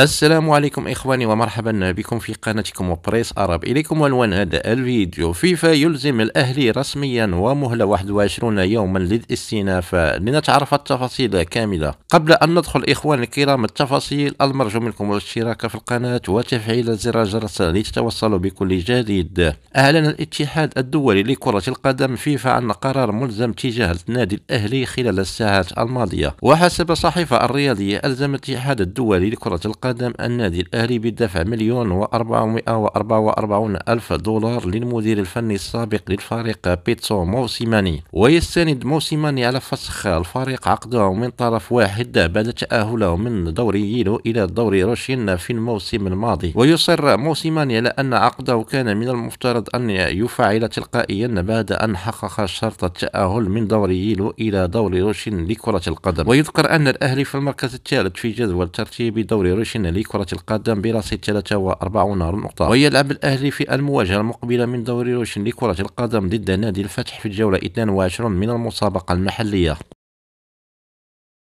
السلام عليكم إخواني ومرحبا بكم في قناتكم وبريس عرب إليكم عنوان هذا الفيديو فيفا يلزم الأهلي رسميا ومهلة 21 يوما للاستئناف لنتعرف التفاصيل كاملة قبل أن ندخل إخواني الكرام التفاصيل المرجو منكم الاشتراك في القناة وتفعيل زر الجرس لتتوصلوا بكل جديد أعلن الاتحاد الدولي لكرة القدم فيفا عن قرار ملزم تجاه النادي الأهلي خلال الساعات الماضية وحسب صحيفة الرياضية ألزم الاتحاد الدولي لكرة القدم قدم النادي الأهلي بدفع مليون وأربعمائة وأربعة وأربعون ألف دولار للمدير الفني السابق للفريق بيتسو موسيماني ويستند موسيماني على فسخ الفريق عقده من طرف واحد بعد تأهله من دوري يلو إلى دوري روشين في الموسم الماضي ويصر موسيماني على أن عقده كان من المفترض أن يفعل تلقائيا بعد أن حقق شرط التأهل من دوري يلو إلى دوري روشين لكرة القدم ويذكر أن الأهلي في المركز الثالث في جدول ترتيب دوري روشين 20 لكرة القدم برصيد 43 نقطة ويلعب الأهلي في المواجهة المقبلة من دوري روشن لكرة القدم ضد نادي الفتح في الجولة 22 من المسابقة المحلية